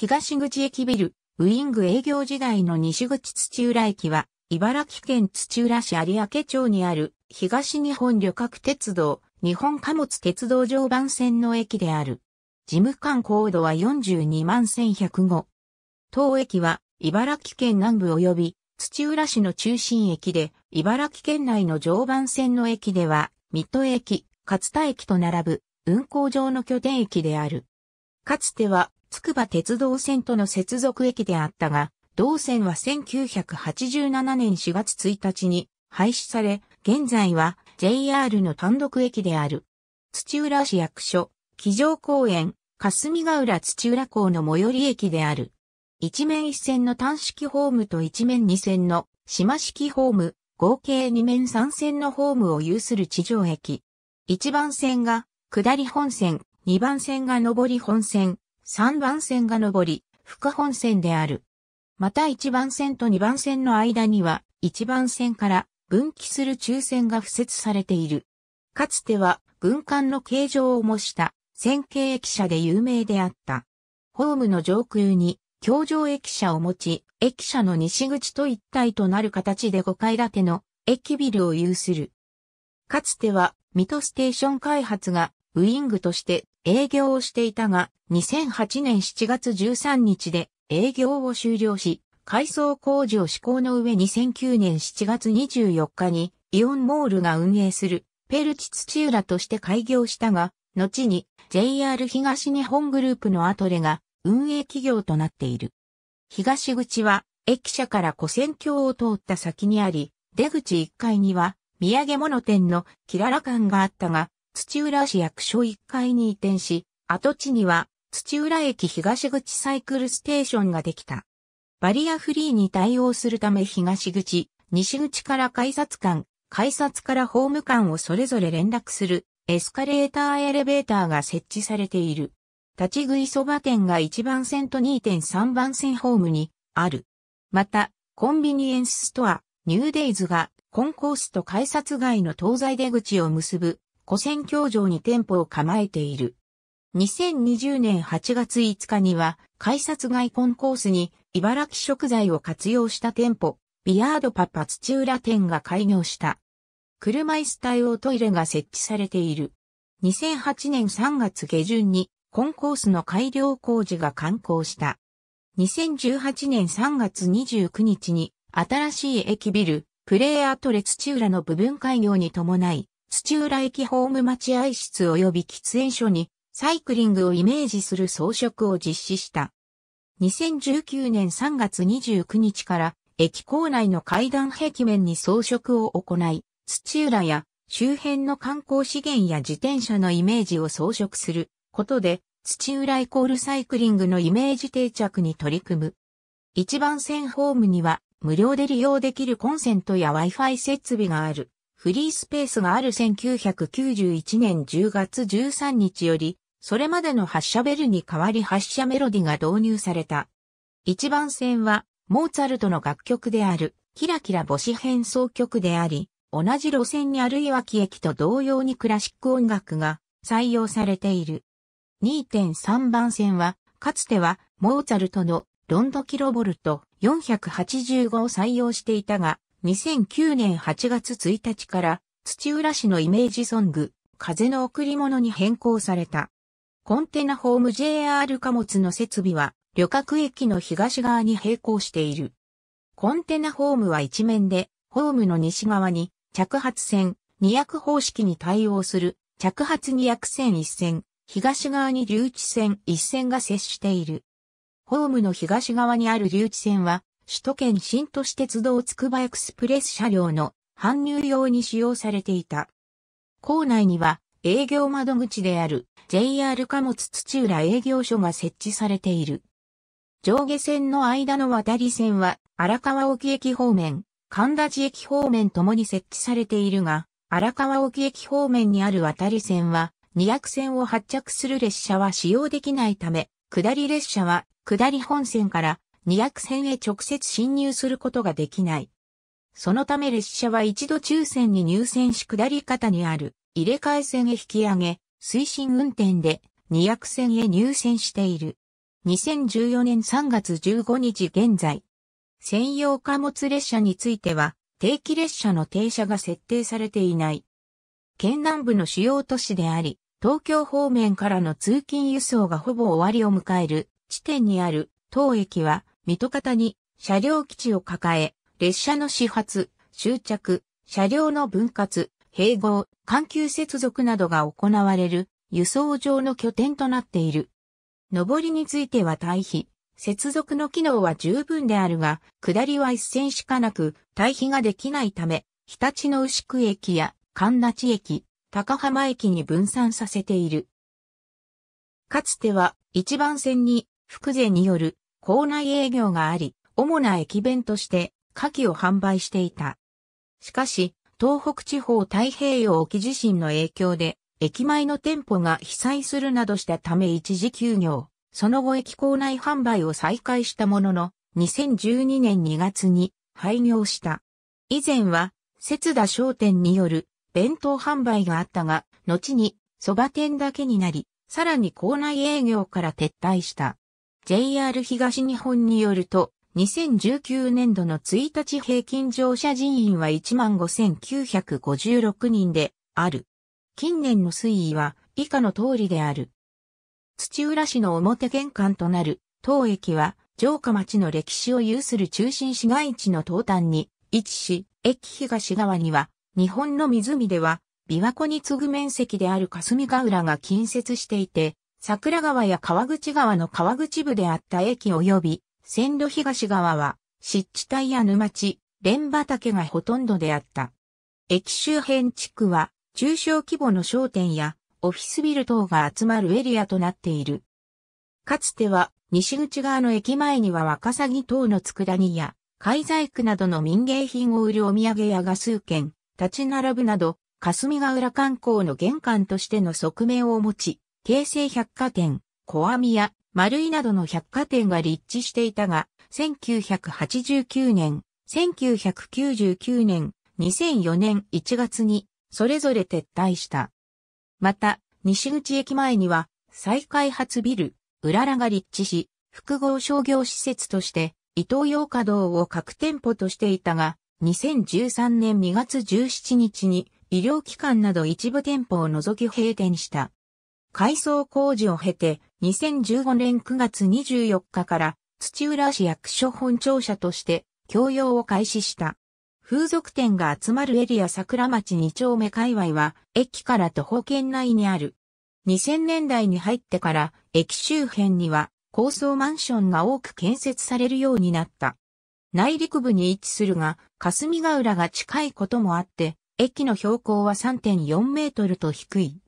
東口駅ビル、ウイング営業時代の西口土浦駅は、茨城県土浦市有明町にある東日本旅客鉄道、日本貨物鉄道常磐線の駅である。事務官高度は42万1 1 0 5当駅は茨城県南部及び土浦市の中心駅で、茨城県内の常磐線の駅では、水戸駅、勝田駅と並ぶ運行上の拠点駅である。かつては筑波鉄道線との接続駅であったが、同線は1987年4月1日に廃止され、現在は JR の単独駅である。土浦市役所、騎乗公園、霞ヶ浦土浦港の最寄り駅である。一面一線の単式ホームと一面二線の島式ホーム、合計二面三線のホームを有する地上駅。一番線が下り本線、二番線が上り本線、3番線が上り、深本線である。また1番線と2番線の間には、1番線から分岐する中線が付設されている。かつては、軍艦の形状を模した線形駅舎で有名であった。ホームの上空に、橋上駅舎を持ち、駅舎の西口と一体となる形で5階建ての駅ビルを有する。かつては、水戸ステーション開発がウイングとして営業をしていたが、2008年7月13日で営業を終了し、改装工事を施行の上2009年7月24日にイオンモールが運営するペルチ土浦として開業したが、後に JR 東日本グループのアトレが運営企業となっている。東口は駅舎から古戦橋を通った先にあり、出口1階には土産物店のキララ館があったが、土浦市役所1階に移転し、跡地には土浦駅東口サイクルステーションができた。バリアフリーに対応するため東口、西口から改札間、改札からホーム間をそれぞれ連絡するエスカレーターエレベーターが設置されている。立ち食いそば店が1番線と2.3番線ホームにある。また、コンビニエンスストア、ニューデイズがコンコースと改札外の東西出口を結ぶ古戦教場に店舗を構えている。2020年8月5日には、改札外コンコースに茨城食材を活用した店舗、ビアードパパ土浦店が開業した。車椅子対応トイレが設置されている。2008年3月下旬にコンコースの改良工事が完工した。2018年3月29日に新しい駅ビル、プレイアートレ土浦の部分開業に伴い、土浦駅ホーム待合室及び喫煙所にサイクリングをイメージする装飾を実施した。2019年3月29日から駅構内の階段壁面に装飾を行い、土浦や周辺の観光資源や自転車のイメージを装飾することで、土浦イコールサイクリングのイメージ定着に取り組む。一番線ホームには無料で利用できるコンセントや Wi-Fi 設備がある。フリースペースがある1991年10月13日より、それまでの発車ベルに代わり発車メロディが導入された。一番線は、モーツァルトの楽曲である、キラキラ星変奏曲であり、同じ路線にあるいは木駅と同様にクラシック音楽が採用されている。2.3番線は、かつては、モーツァルトのロンドキロボルト485を採用していたが、2009年8月1日から土浦市のイメージソング、風の贈り物に変更された。コンテナホーム JR 貨物の設備は旅客駅の東側に並行している。コンテナホームは一面で、ホームの西側に着発線、2 0方式に対応する着発2 0線1線、東側に留置線1線が接している。ホームの東側にある留置線は首都圏新都市鉄道つくばエクスプレス車両の搬入用に使用されていた。構内には営業窓口である JR 貨物土浦営業所が設置されている。上下線の間の渡り線は荒川沖駅方面、神田寺駅方面ともに設置されているが、荒川沖駅方面にある渡り線は2役線を発着する列車は使用できないため、下り列車は下り本線から2役線へ直接侵入することができない。そのため列車は一度抽選に入線し下り方にある入れ替え線へ引き上げ、推進運転で2役線へ入線している。2014年3月15日現在、専用貨物列車については定期列車の停車が設定されていない。県南部の主要都市であり、東京方面からの通勤輸送がほぼ終わりを迎える地点にある当駅は水戸方に車両基地を抱え、列車の始発、終着、車両の分割、併合、環球接続などが行われる輸送上の拠点となっている。上りについては対比、接続の機能は十分であるが、下りは一線しかなく、対比ができないため、日立の牛久駅や神立駅、高浜駅に分散させている。かつては一番線に、福税による校内営業があり、主な駅弁として夏季を販売していた。しかし、東北地方太平洋沖地震の影響で、駅前の店舗が被災するなどしたため一時休業、その後駅構内販売を再開したものの、2012年2月に廃業した。以前は、節田商店による弁当販売があったが、後に蕎麦店だけになり、さらに校内営業から撤退した。JR 東日本によると、2019年度の1日平均乗車人員は15,956人である。近年の推移は以下の通りである。土浦市の表玄関となる当駅は城下町の歴史を有する中心市街地の東端に位置し、駅東側には日本の湖では琵琶湖に次ぐ面積である霞ヶ浦が近接していて、桜川や川口川の川口部であった駅及び、線路東側は、湿地帯や沼地、蓮畑がほとんどであった。駅周辺地区は、中小規模の商店や、オフィスビル等が集まるエリアとなっている。かつては、西口側の駅前にはワカサギ等の佃煮や、海細工などの民芸品を売るお土産屋が数軒、立ち並ぶなど、霞ヶ浦観光の玄関としての側面を持ち、京成百貨店、小網屋、丸井などの百貨店が立地していたが、1989年、1999年、2004年1月に、それぞれ撤退した。また、西口駅前には、再開発ビル、うららが立地し、複合商業施設として、伊東洋華堂を各店舗としていたが、2013年2月17日に医療機関など一部店舗を除き閉店した。改装工事を経て、2015年9月24日から土浦市役所本庁舎として供用を開始した。風俗店が集まるエリア桜町2丁目界隈は駅から徒歩圏内にある。2000年代に入ってから駅周辺には高層マンションが多く建設されるようになった。内陸部に位置するが、霞ヶ浦が近いこともあって、駅の標高は3.4メートルと低い。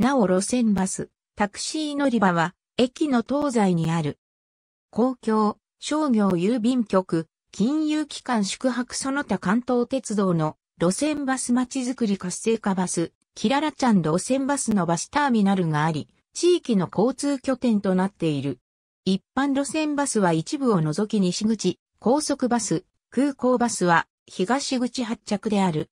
なお路線バス、タクシー乗り場は、駅の東西にある。公共、商業郵便局、金融機関宿泊その他関東鉄道の路線バスまちづくり活性化バス、キララちゃん路線バスのバスターミナルがあり、地域の交通拠点となっている。一般路線バスは一部を除き西口、高速バス、空港バスは東口発着である。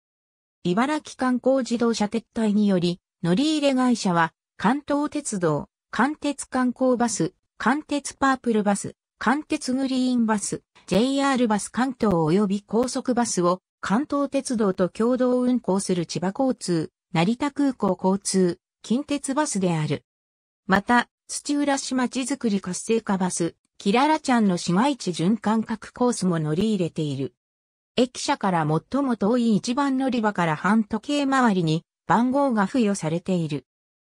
茨城観光自動車撤退により、乗り入れ会社は、関東鉄道、関鉄観光バス、関鉄パープルバス、関鉄グリーンバス、JR バス関東及び高速バスを関東鉄道と共同運行する千葉交通、成田空港交通、近鉄バスである。また、土浦市町づくり活性化バス、キララちゃんの市街地循環各コースも乗り入れている。駅舎から最も遠い一番乗り場から半時計回りに番号が付与されている。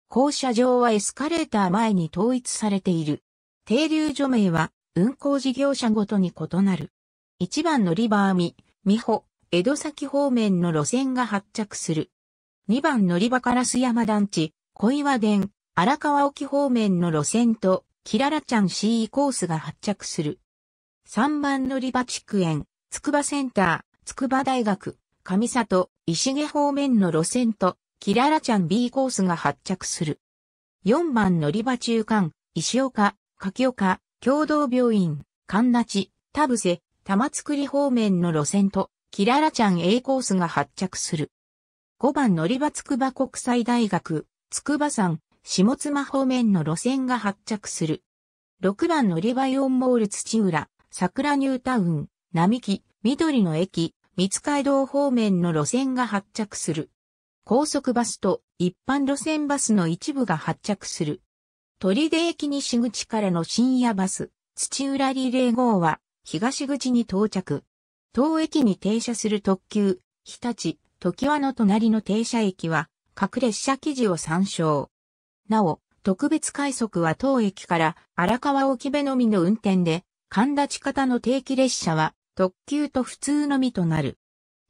降車場はエスカレーター前に統一されている。停留所名は運行事業者ごとに異なる。1番乗り場網、美穂、江戸崎方面の路線が発着する。2番乗り場から須山団地、小岩殿、荒川沖方面の路線と、キララちゃん CE コースが発着する。3番乗り場地区園、筑波センター、筑波大学、上里、石毛方面の路線と、キララちゃん B コースが発着する。4番乗り場中間、石岡、柿岡、共同病院、神立、田伏、玉造方面の路線と、キララちゃん A コースが発着する。5番乗り場筑波国際大学、筑波山、下妻方面の路線が発着する。6番乗り場4モール土浦、桜ニュータウン、並木、緑の駅、三街道方面の路線が発着する。高速バスと一般路線バスの一部が発着する。鳥出駅西口からの深夜バス、土浦リレー号は東口に到着。当駅に停車する特急、日立、時和の隣の停車駅は各列車記事を参照。なお、特別快速は当駅から荒川沖辺のみの運転で、神立方の定期列車は特急と普通のみとなる。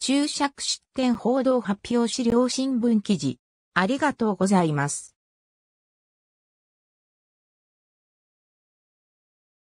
注釈出典報道発表資料新聞記事。ありがとうございます。